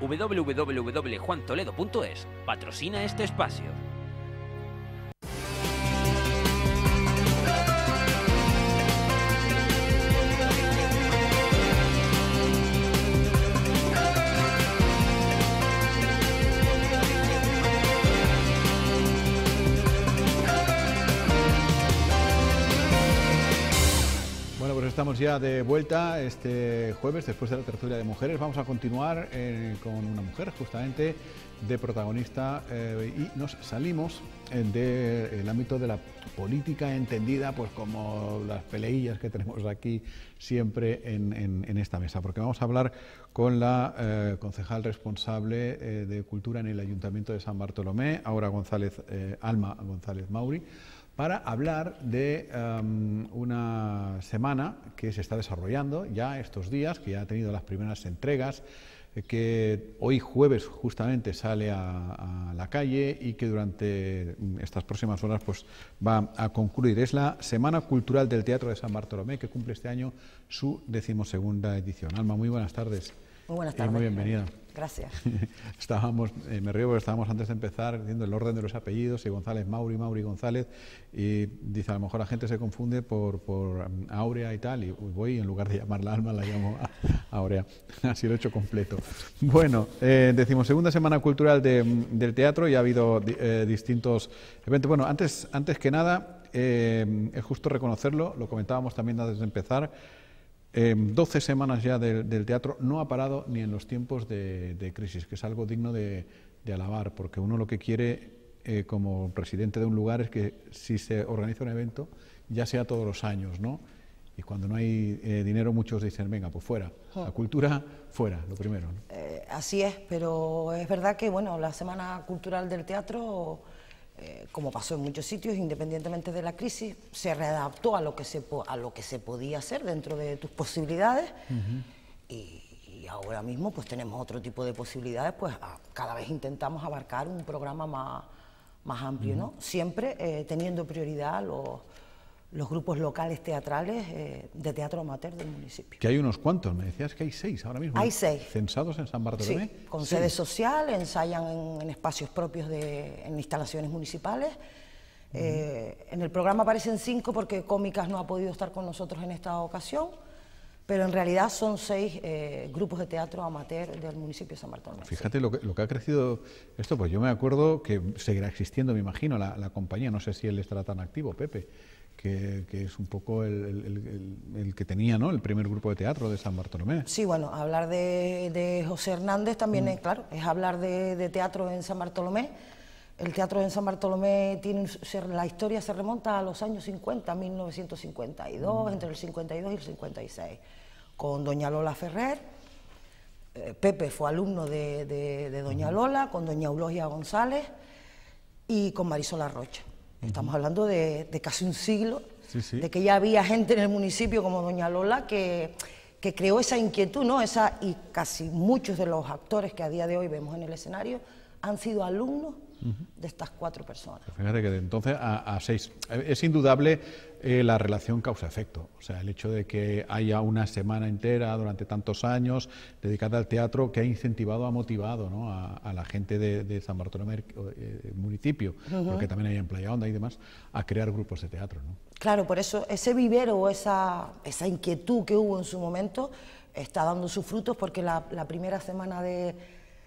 www.juantoledo.es, patrocina este espacio. estamos ya de vuelta este jueves, después de la tertulia de mujeres. Vamos a continuar eh, con una mujer, justamente, de protagonista, eh, y nos salimos eh, del ámbito de la política entendida, pues como las peleillas que tenemos aquí siempre en, esta mesa, porque vamos a hablar con la concejal responsable de Cultura en el Ayuntamiento de San Bartolomé, ahora González, Alma González Mauri para hablar de em, una semana que se está desarrollando ya estos días, que ya ha tenido las primeras entregas, eh, que hoy jueves justamente sale a, la calle y que durante mm, estas próximas horas pues, va a concluir. Es la Semana Cultural del Teatro de San Bartolomé, que cumple este año su decimosegunda edición. Alma, muy buenas tardes. Muy buenas tardes. muy bienvenida. Gracias. estábamos, eh, me río porque estábamos antes de empezar viendo el orden de los apellidos, y González, Mauri, Mauri, González, y dice, a lo mejor la gente se confunde por, por mm, Aurea y tal, y voy en lugar de llamarla Alma, la llamo Aurea. Así lo he hecho completo. Bueno, eh, decimos, segunda semana cultural mm, del teatro, y ha habido eh, distintos eventos. Bueno, antes, antes que nada, es justo reconocerlo, lo comentábamos también antes de empezar, 12 em, semanas ya del, teatro, no ha parado ni en los tiempos de, crisis, que es algo digno de, alabar, porque uno lo que quiere eh, como presidente de un lugar es que si se organiza un evento, ya sea todos los años, ¿no? Y cuando no hay eh, dinero, muchos dicen, venga, pues fuera. La cultura, fuera, lo primero. Eh, así es, pero es verdad que, bueno, la Semana Cultural del Teatro eh, como pasó en muchos sitios, independientemente de la crisis, se readaptó a lo que se, a lo que se podía hacer dentro de tus posibilidades y, ahora mismo pues tenemos otro tipo de posibilidades, pues cada vez intentamos abarcar un programa más, más amplio, ¿no? Siempre eh, teniendo prioridad los los grupos locales teatrales eh, de teatro amateur del municipio. Que hay unos cuantos, me decías que hay seis ahora mismo. Hay seis. Censados en San Bartolomé. con sede social, ensayan en, espacios propios de en instalaciones municipales. Eh, en el programa aparecen cinco porque Cómicas no ha podido estar con nosotros en esta ocasión, pero en realidad son seis eh, grupos de teatro amateur del municipio de San Bartolomé. Fíjate lo, que, ha crecido esto, pues yo me acuerdo que seguirá existiendo, me imagino, la, la compañía, no sé si él estará tan activo, Pepe que, es un poco el, que tenía ¿no? el primer grupo de teatro de San Bartolomé. Sí, bueno, hablar de, José Hernández también mm. es, claro, es hablar de, teatro en San Bartolomé. El teatro en San Bartolomé tiene la historia se remonta a los años 50, 1952, mm. entre el 52 y el 56, con Doña Lola Ferrer. Eh, Pepe fue alumno de, Doña Lola, con Doña Eulogia González y con Marisola Rocha. Estamos hablando de, casi un siglo, de que ya había gente en el municipio como Doña Lola que, que creó esa inquietud, ¿no? Esa, y casi muchos de los actores que a día de hoy vemos en el escenario han sido alumnos de estas cuatro personas. Pues fíjate que de entonces a, seis. Es indudable eh, la relación causa-efecto. O sea, el hecho de que haya una semana entera durante tantos años dedicada al teatro que ha incentivado, ha motivado ¿no? a, la gente de, San Bartolomé, eh, municipio, porque también hay en Playa Onda y demás, a crear grupos de teatro. ¿no? Claro, por eso ese vivero, esa, esa inquietud que hubo en su momento, está dando sus frutos porque la primera semana de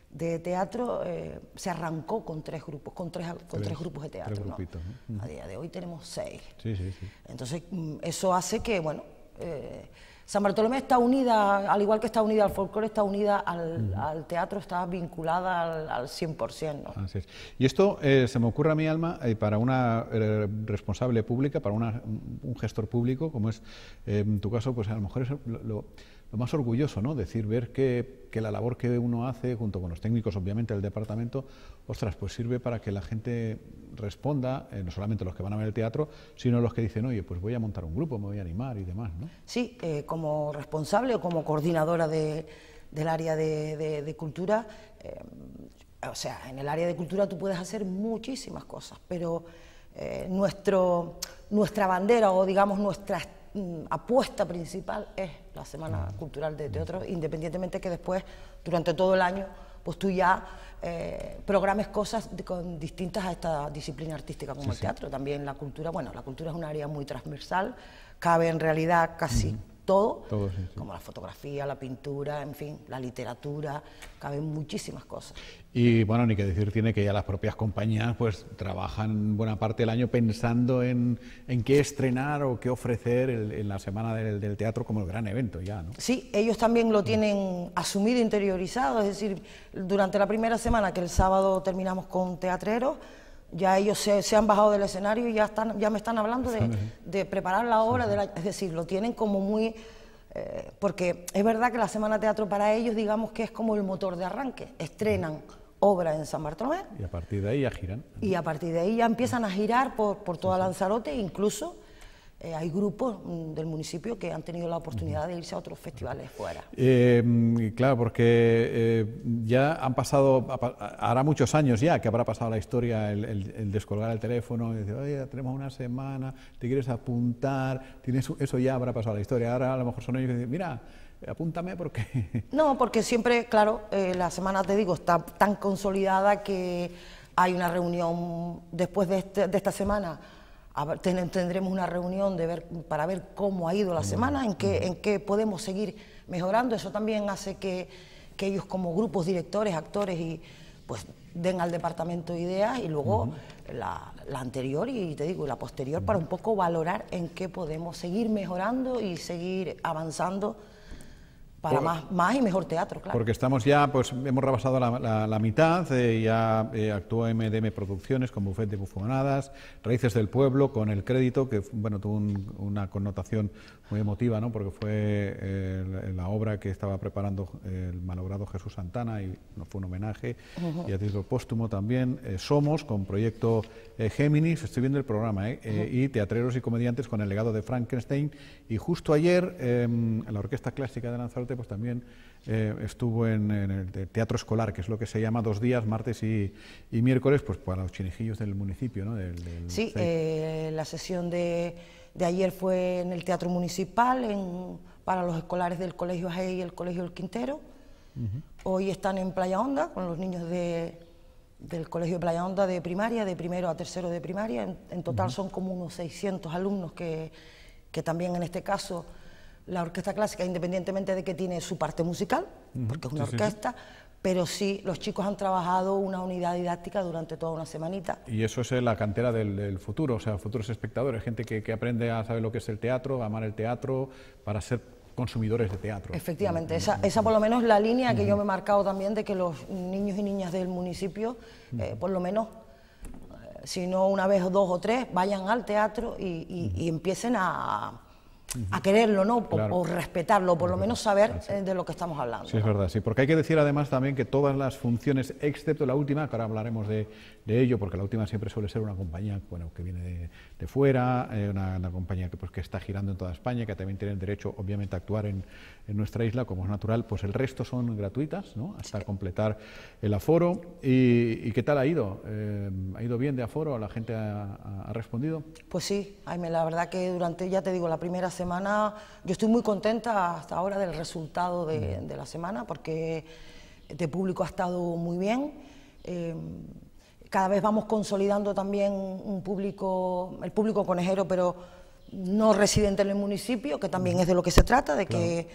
de teatro eh, se arrancó con tres grupos, con tres, tres, grupos de teatro. A día de hoy tenemos seis. Entonces, mm, eso hace que, bueno, eh, San Bartolomé está unida, al igual que está unida al folclore, está unida al, teatro, está vinculada al, 100%. Así es. Y esto eh, se me ocurre a mi alma para una responsable pública, para una, un gestor público, como es en tu caso, pues a lo mejor es lo lo más orgulloso, ¿no? Decir, ver que, la labor que uno hace, junto con los técnicos, obviamente, del departamento, ostras, pues sirve para que la gente responda, eh, no solamente los que van a ver el teatro, sino los que dicen, oye, pues voy a montar un grupo, me voy a animar y demás, ¿no? Sí, eh, como responsable o como coordinadora de, del área de, cultura, eh, o sea, en el área de cultura tú puedes hacer muchísimas cosas, pero nuestro, nuestra bandera o, digamos, nuestras Mm, apuesta principal es la Semana Cultural de Teatro, independientemente que después, durante todo el año, pues tú ya eh, programes cosas con distintas a esta disciplina artística como el teatro. También la cultura, bueno, la cultura es un área muy transversal, cabe en realidad casi todo, como la fotografía, la pintura, en fin, la literatura, caben muchísimas cosas. Y bueno, ni que decir tiene que ya las propias compañías pues trabajan buena parte del año pensando en, qué estrenar o qué ofrecer en la semana del, del, teatro como el gran evento ya, ¿no? Sí, ellos también lo tienen asumido, interiorizado, es decir, durante la primera semana que el sábado terminamos con teatreros, ya ellos se, han bajado del escenario y ya, están, ya me están hablando de, preparar la obra, es decir, lo tienen como muy... Eh, porque es verdad que la Semana Teatro para ellos, digamos que es como el motor de arranque, estrenan obra en San Bartolomé. Y a partir de ahí ya giran. Y a partir de ahí ya empiezan a girar por, por toda Lanzarote, incluso eh, hay grupos mm, del municipio que han tenido la oportunidad de irse a otros festivales fuera. Em, claro, porque eh, ya han pasado, hará muchos años ya que habrá pasado la historia el, descolgar el teléfono y decir, oye, tenemos una semana, te quieres apuntar, tienes eso ya habrá pasado la historia. Ahora a lo mejor son ellos que dicen, mira, apúntame porque... No, porque siempre, claro, eh, la semana, te digo, está tan consolidada que hay una reunión después de, este, de esta semana tendremos una reunión para ver cómo ha ido la semana, en qué, en qué podemos seguir mejorando. Eso también hace que, ellos como grupos, directores, actores, y pues den al departamento ideas y luego la, anterior y te digo, la posterior para un poco valorar en qué podemos seguir mejorando y seguir avanzando para más, más y mejor teatro, claro. Porque estamos ya, pues hemos rebasado la, mitad, eh, ya eh, actuó MDM Producciones con Buffet de Bufonadas, Raíces del Pueblo con El Crédito, que bueno, tuvo una connotación muy emotiva, ¿no? porque fue eh, la obra que estaba preparando el malogrado Jesús Santana y nos fue un homenaje, y ha sido póstumo también, Somos con Proyecto Géminis, estoy viendo el programa, y Teatreros y Comediantes con El Legado de Frankenstein y justo ayer, em, la Orquesta Clásica de Lanzarote pues, también eh, estuvo en, el Teatro Escolar, que es lo que se llama dos días, martes y, miércoles, pues para los chinejillos del municipio. ¿no? sí, eh, la sesión de, ayer fue en el Teatro Municipal, en, para los escolares del Colegio Ajei y el Colegio El Quintero. Hoy están en Playa Honda con los niños de, del Colegio Playa Honda de primaria, de primero a tercero de primaria. En, total son como unos 600 alumnos que que también en este caso la orquesta clásica, independientemente de que tiene su parte musical, porque es una orquesta, pero sí los chicos han trabajado una unidad didáctica durante toda una semanita. Y eso es la cantera del, futuro, o sea, futuros espectadores, gente que, aprende a saber lo que es el teatro, a amar el teatro, para ser consumidores de teatro. Efectivamente, mm, mm, esa, por lo menos es la línea que yo me he marcado también de que los niños y niñas del municipio, eh, por lo menos sino una vez o dos o tres, vayan al teatro y, empiecen a, quererlo, ¿no? Claro. O, respetarlo, por lo menos saber eh, de lo que estamos hablando. Sí, es verdad, sí, porque hay que decir además también que todas las funciones, excepto la última, que ahora hablaremos de de ello, porque la última siempre suele ser una compañía bueno, que viene de, fuera, eh, una, compañía que, pues, que está girando en toda España, que también tiene el derecho, obviamente, a actuar en, nuestra isla, como es natural, pues el resto son gratuitas, ¿no? hasta completar el aforo. ¿Y, qué tal ha ido? Eh, ¿Ha ido bien de aforo? ¿La gente ha, respondido? Pues sí, Jaime, la verdad que durante, ya te digo, la primera semana, yo estoy muy contenta hasta ahora del resultado de, la semana, porque este público ha estado muy bien. Eh, cada vez vamos consolidando también un público, el público conejero, pero no residente en el municipio, que también es de lo que se trata, de que,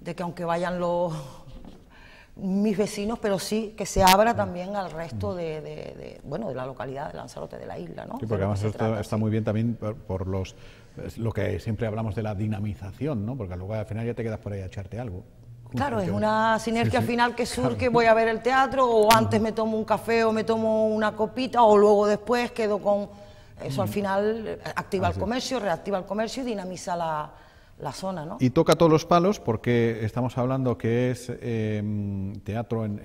de que aunque vayan los mis vecinos, pero sí que se abra también al resto de, bueno de la localidad de Lanzarote, de la isla, ¿no? Sí, porque además está muy bien también por, los lo que siempre hablamos de la dinamización, ¿no? Porque lugar al final ya te quedas por ahí a echarte algo. Claro, es una sinergia final que surge, voy a ver el teatro, o antes me tomo un café o me tomo una copita, o luego después quedo con... Eso al final eh, activa el comercio, reactiva el comercio y dinamiza la, y toca todos los palos porque estamos hablando que es em, teatro en,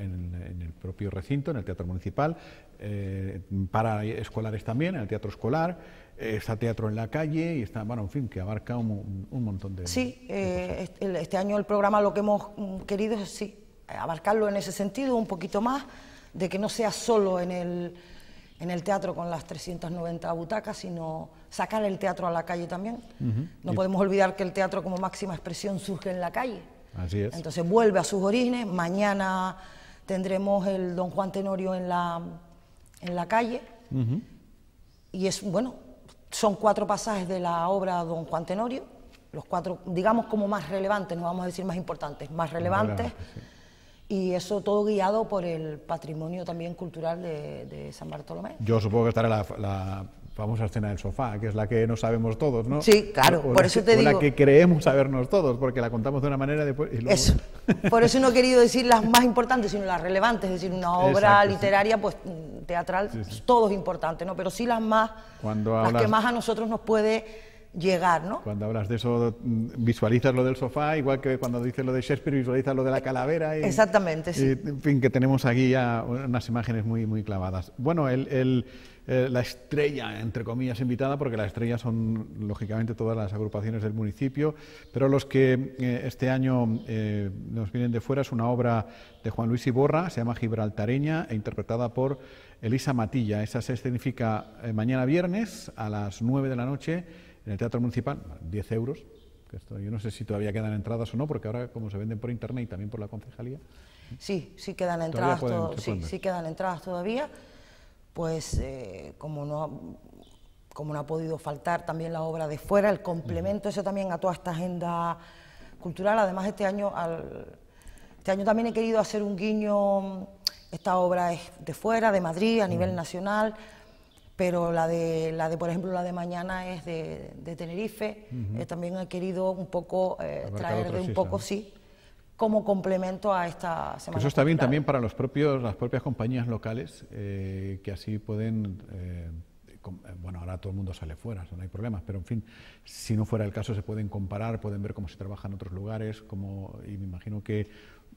el propio recinto, en el teatro municipal, eh, para escolares también, en el teatro escolar, eh, está teatro en la calle y está, bueno, en fin, que abarca un, montón de... Sí, eh, este año el programa lo que hemos mm, querido es sí, abarcarlo en ese sentido un poquito más, de que no sea solo en el en el teatro con las 390 butacas, sino sacar el teatro a la calle también. No podemos olvidar que el teatro como máxima expresión surge en la calle. Así es. Entonces vuelve a sus orígenes. Mañana tendremos el Don Juan Tenorio en la, en la calle. Y es, bueno, son cuatro pasajes de la obra Don Juan Tenorio, los cuatro, digamos, como más relevantes, no vamos a decir más importantes, más relevantes y eso todo guiado por el patrimonio también cultural de, San Bartolomé. Yo supongo que estará la, la, famosa escena del sofá, que es la que no sabemos todos, ¿no? Sí, claro, por la, eso te digo. la que creemos sabernos todos, porque la contamos de una manera después. Eso. Por eso no he querido decir las más importantes, sino las relevantes, es decir, una obra literaria, pues teatral, todos importantes todo es importante, ¿no? Pero sí las más, Cuando las que más a nosotros nos puede llegar, ¿no? Cuando hablas de eso, mm, visualizas lo del sofá, igual que cuando dices lo de Shakespeare, visualizas lo de la calavera. Y, Exactamente, sí. en fin, que tenemos aquí ya unas imágenes muy, muy clavadas. Bueno, el, eh, la estrella, entre comillas, invitada, porque la estrella son, lógicamente, todas las agrupaciones del municipio, pero los que eh, este año eh, nos vienen de fuera es una obra de Juan Luis Iborra, se llama Gibraltareña, e interpretada por Elisa Matilla. Esa se escenifica mañana viernes a las 9 de la noche en el Teatro Municipal, 10 euros. yo no sé si todavía quedan entradas o no, porque ahora como se venden por internet y también por la concejalía. Sí, sí quedan entradas, sí, quedan entradas todavía. Pues eh, como no ha, podido faltar también la obra de fuera, el complemento eso también a toda esta agenda cultural. Además este año este año también he querido hacer un guiño. Esta obra es de fuera, de Madrid, a nivel nacional pero la de, la de, por ejemplo, la de mañana es de, Tenerife. Eh, también he querido un poco eh, traer de un poco, sí, como complemento a esta semana. Eso está bien también para los propios, las propias compañías locales, eh, que así pueden bueno, ahora todo el mundo sale fuera, no hay problemas, pero en fin, si no fuera el caso se pueden comparar, pueden ver cómo se trabaja en otros lugares, como y me imagino que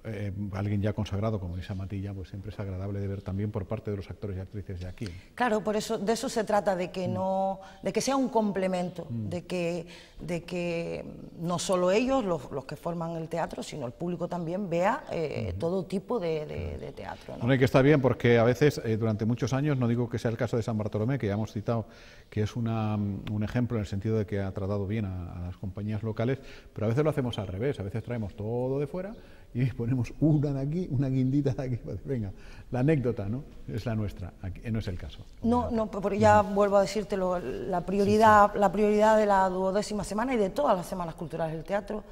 eh, alguien ya consagrado como dice Matilla, pues siempre es agradable de ver también por parte de los actores y actrices de aquí. Claro, por eso de eso se trata, de que mm. no, de que sea un complemento, mm. de que, de que no solo ellos, los, los, que forman el teatro, sino el público también vea eh, mm-hmm. todo tipo de, teatro. ¿no? Bueno, y que está bien, porque a veces eh, durante muchos años, no digo que sea el caso de San Bartolomé, que ya hemos citado, que es una, mm, un ejemplo en el sentido de que ha tratado bien a las compañías locales, pero a veces lo hacemos al revés, a veces traemos todo de fuera y ponemos una de aquí, una guindita de aquí. Venga, la anécdota, ¿no? Es la nuestra, eh, no es el caso. No, no, ya vuelvo a decirte la prioridad, la prioridad de la duodécima semana y de todas las semanas culturales del teatro,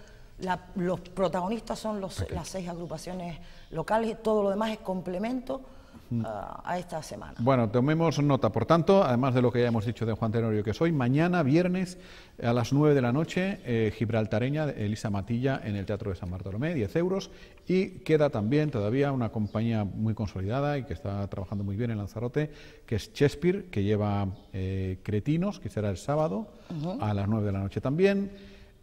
los protagonistas son los, las seis agrupaciones locales, y todo lo demás es complemento Mm. Ah, a esta semana. Bueno, tomemos nota, por tanto, además de lo que ya hemos dicho de Juan Tenorio, que soy mañana, viernes, a las 9 de la noche, eh, Gibraltareña, Elisa Matilla, en el Teatro de San Bartolomé, 10 euros, y queda también todavía una compañía muy consolidada y que está trabajando muy bien en Lanzarote, que es Shakespeare, que lleva eh, Cretinos, que será el sábado, a las 9 de la noche también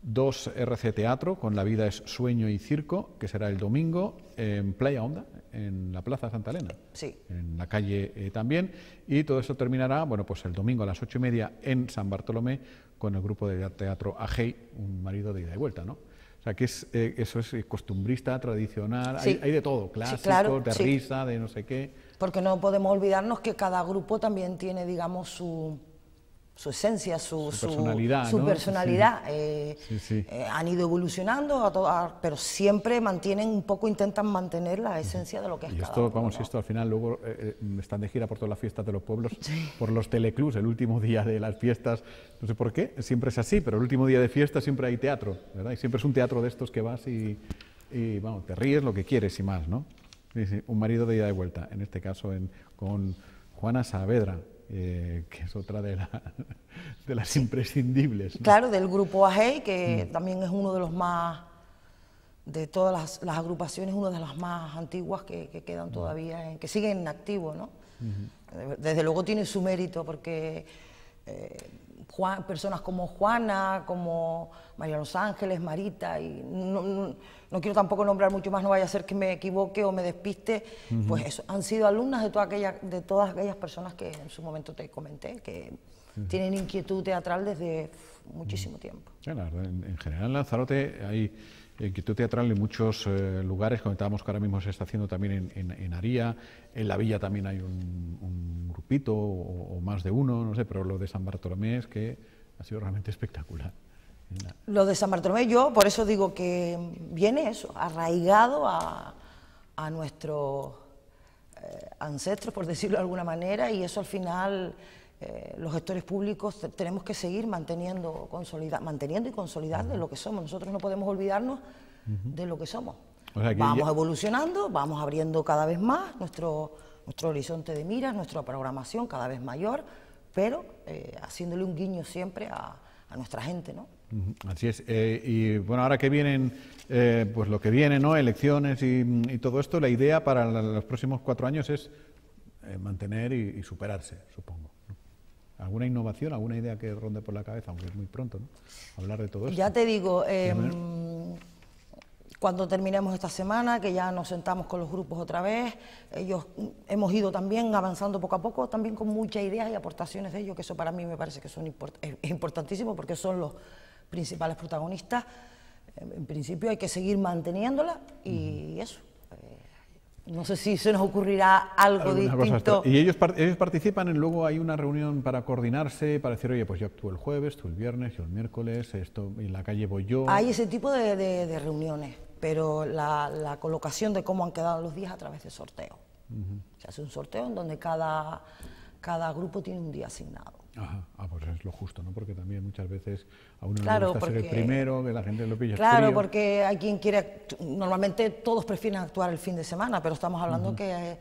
dos RC Teatro con La vida es sueño y circo, que será el domingo en Playa Honda, en la Plaza Santa Elena, sí. en la calle eh, también, y todo eso terminará, bueno, pues el domingo a las ocho y media en San Bartolomé con el grupo de teatro Ajei, un marido de ida y vuelta, ¿no? O sea, que es, eh, eso es eh, costumbrista, tradicional, hay, de todo, clásicos, de risa, de no sé qué. Porque no podemos olvidarnos que cada grupo también tiene, digamos, su, su esencia, su, personalidad, su, personalidad eh, eh, han ido evolucionando, pero siempre mantienen un poco, intentan mantener la esencia de lo que es esto, Vamos, esto al final luego eh, están de gira por todas las fiestas de los pueblos, por los teleclubs, el último día de las fiestas, no sé por qué, siempre es así, pero el último día de fiesta siempre hay teatro, ¿verdad? Y siempre es un teatro de estos que vas y, y bueno, te ríes lo que quieres y más, ¿no? un marido de ida y vuelta, en este caso con Juana Saavedra, eh, que es otra de, las imprescindibles. Claro, del grupo AGEI, que mm. también es uno de los más, de todas las, agrupaciones, una de las más antiguas que, quedan mm. todavía, en, que siguen en activo, ¿no? Desde luego tiene su mérito porque... Eh, personas como Juana, como María Los Ángeles, Marita, y no, quiero tampoco nombrar mucho más, no vaya a ser que me equivoque o me despiste, pues han sido alumnas de, toda aquella, de todas aquellas personas que en su momento te comenté, que tienen inquietud teatral desde muchísimo tiempo. en, general Lanzarote hay Quito teatral en muchos eh, lugares. Comentábamos que ahora mismo se está haciendo también en, en, en Aría, en la villa también hay un, grupito o, más de uno, no sé, pero lo de San Bartolomé es que ha sido realmente espectacular. Lo de San Bartolomé, yo por eso digo que viene eso, arraigado a, a nuestros eh, ancestros, por decirlo de alguna manera, y eso al final eh, los gestores públicos tenemos que seguir manteniendo, consolida, manteniendo y consolidando lo que somos. Nosotros no podemos olvidarnos de lo que somos. vamos evolucionando, vamos abriendo cada vez más nuestro, nuestro horizonte de miras, nuestra programación cada vez mayor, pero eh, haciéndole un guiño siempre a, nuestra gente, ¿no? Así es. Eh, y bueno, ahora que vienen, pues lo que viene, ¿no? Elecciones y, todo esto, la idea para los próximos cuatro años es mantener y superarse, supongo. ¿Alguna innovación, alguna idea que ronde por la cabeza? Aunque es muy pronto, Hablar de todo eso. Ya te digo, em, cuando terminemos esta semana, que ya nos sentamos con los grupos otra vez, ellos mm, hemos ido también avanzando poco a poco, también con muchas ideas y aportaciones de ellos, que eso para mí me parece que son es importantísimo porque son los principales protagonistas. Em, en principio hay que seguir manteniéndola y eso. No sé si se nos ocurrirá algo distinto. Y ellos, participan, en, luego hay una reunión para coordinarse, para decir, oye, pues yo actúo el jueves, tú el viernes, yo el miércoles, esto en la calle voy yo. Hay ese tipo de, reuniones, pero la, colocación de cómo han quedado los días a través de sorteo. Se hace un sorteo en donde cada, cada grupo tiene un día asignado. Ah, pues es lo justo, ¿no? Porque también muchas veces a uno le gusta ser el primero, que la gente lo pilla Claro, porque hay quien quiere... Normalmente todos prefieren actuar el fin de semana, pero estamos hablando que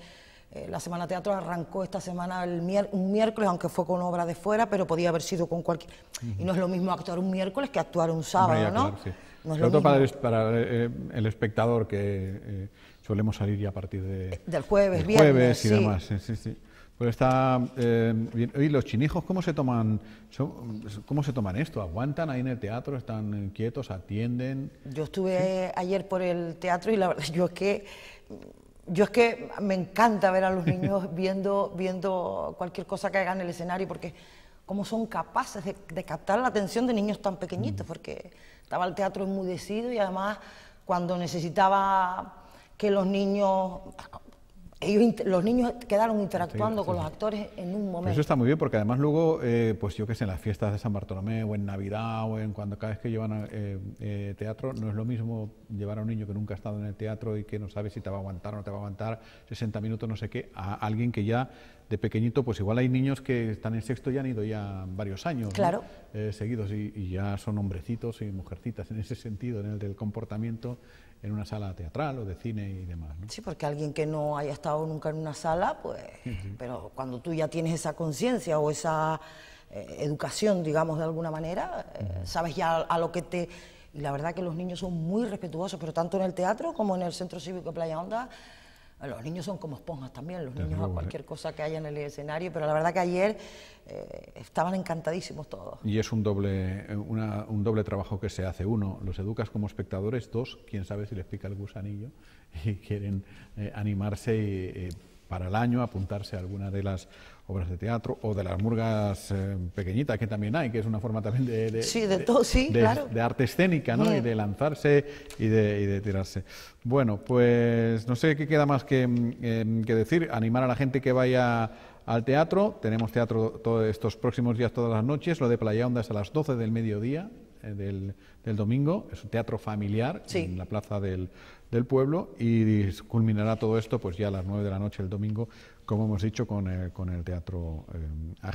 eh, la Semana Teatro arrancó esta semana el un miércoles, aunque fue con obra de fuera, pero podía haber sido con cualquier... Y no es lo mismo actuar un miércoles que actuar un sábado, ¿no? Claro, sí. no es lo para, el, eh, eh, el espectador que solemos salir ya a partir de... Del jueves, del jueves y demás, sí, sí. sí. Pero pues está eh, ¿Y los chinijos cómo se toman cómo se toman esto? ¿Aguantan ahí en el teatro? ¿Están quietos? ¿Atienden? Yo estuve ayer por el teatro y la verdad yo es que yo es que me encanta ver a los niños viendo, viendo cualquier cosa que hagan en el escenario porque cómo son capaces de, captar la atención de niños tan pequeñitos, mm. porque estaba el teatro enmudecido y además cuando necesitaba que los niños ellos, los niños quedaron interactuando con los actores en un momento. eso está muy bien, porque además luego, eh, pues yo que sé, en las fiestas de San Bartolomé o en Navidad o en cuando cada vez que llevan a, eh, eh, teatro, no es lo mismo llevar a un niño que nunca ha estado en el teatro y que no sabe si te va a aguantar o no te va a aguantar 60 minutos, no sé qué, a alguien que ya de pequeñito, pues igual hay niños que están en sexto y han ido ya varios años eh, seguidos y, ya son hombrecitos y mujercitas en ese sentido, en el del comportamiento en una sala teatral o de cine y demás. Sí, porque alguien que no haya estado nunca en una sala, pues, pero cuando tú ya tienes esa conciencia o esa eh, educación, digamos, de alguna manera, eh, sabes ya a, lo que te y la verdad que los niños son muy respetuosos, pero tanto en el teatro como en el Centro Cívico de Playa Onda los niños son como esponjas también, los niños a cualquier cosa que haya en el escenario, pero la verdad que ayer eh, estaban encantadísimos todos. Y es un doble, eh, un doble trabajo que se hace. Uno, los educas como espectadores. Dos, quién sabe si les pica el gusanillo y quieren eh, animarse y para el año apuntarse a alguna de las obras de teatro o de las murgas eh, pequeñitas que también hay, que es una forma también de, arte escénica ¿no? y de lanzarse y de, tirarse. Bueno, pues no sé qué queda más mm, em, que, decir, animar a la gente que vaya al teatro, tenemos teatro todos estos próximos días todas las noches, lo de Playa Onda es a las 12 del mediodía, eh, del, domingo. Es un teatro familiar en la plaza del, del pueblo y culminará todo esto pues ya a las 9 de la noche el domingo, como hemos dicho, con eh, el, Teatro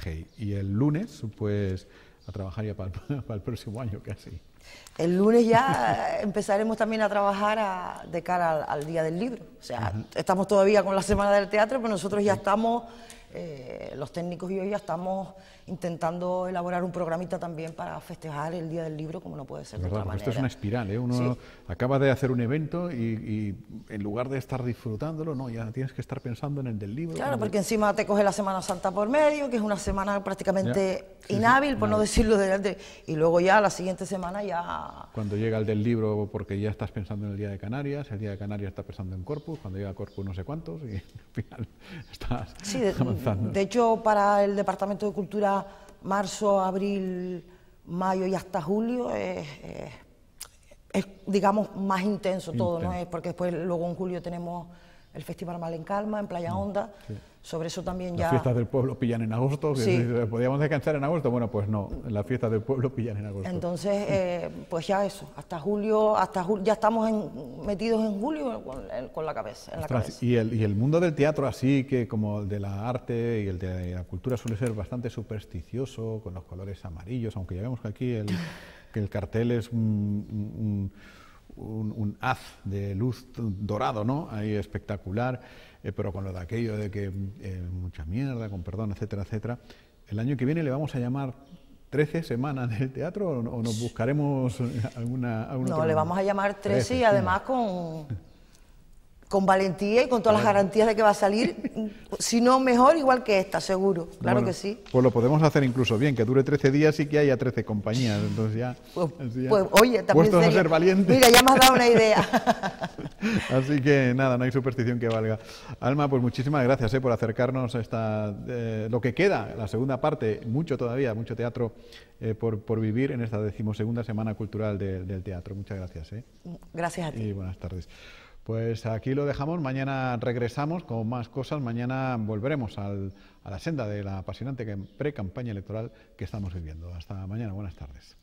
eh, Y el lunes, pues a trabajar ya para, el próximo año casi. El lunes ya eh, empezaremos también a trabajar de cara al, Día del Libro. O sea, estamos todavía con la Semana del Teatro, pero nosotros ya estamos eh, los técnicos y yo ya estamos intentando elaborar un programita también para festejar el Día del Libro, como no puede ser de otra manera. Esto es una espiral, ¿eh? uno acaba de hacer un evento y, en lugar de estar disfrutándolo, no, ya tienes que estar pensando en el del libro. Claro, porque encima te coge la Semana Santa por medio, que es una semana prácticamente inhábil, por no decirlo, de, y luego ya la siguiente semana ya... Cuando llega el del libro, porque ya estás pensando en el Día de Canarias, el Día de Canarias está pensando en Corpus, cuando llega Corpus no sé cuántos, y al final estás... De, de hecho, para el Departamento de Cultura, marzo, abril, mayo y hasta julio eh, eh, es, digamos, más intenso todo, Es porque después, luego en julio tenemos el Festival Mal en Calma, en Playa mm. Honda. Sobre eso también ya... Las fiestas del pueblo pillan en agosto, sí. podíamos descansar en agosto, bueno, pues no, las fiestas del pueblo pillan en agosto. Entonces, eh, pues ya eso, hasta julio, hasta ya estamos metidos en julio con, la cabeza. En la cabeza. Y, el, mundo del teatro así, que como el de la arte y el de la cultura suele ser bastante supersticioso, con los colores amarillos, aunque ya vemos que aquí el, el cartel es un, un, un haz de luz dorado, ¿no? Ahí espectacular. Eh, pero con lo de aquello de que eh, mucha mierda, con perdón, etcétera, etcétera. El año que viene le vamos a llamar 13 semanas de teatro o, nos buscaremos alguna... no, le vamos a llamar 13, y además con, con valentía y con todas las garantías de que va a salir, si no mejor, igual que esta, seguro, claro que sí. Pues lo podemos hacer incluso bien, que dure 13 días y que haya 13 compañías, pues, entonces ya... Pues, oye, también... Sería, a ser valiente. Mira, ya me has dado una idea. Así que nada, no hay superstición que valga. Alma, pues muchísimas gracias eh, por acercarnos a esta, eh, lo que queda, la segunda parte, mucho todavía, mucho teatro eh, por, vivir en esta decimosegunda Semana Cultural del Teatro. Muchas gracias. Gracias a ti. Y buenas tardes. Pues aquí lo dejamos, mañana regresamos con más cosas, mañana volveremos a la senda de la apasionante pre-campaña electoral que estamos viviendo. Hasta mañana, buenas tardes.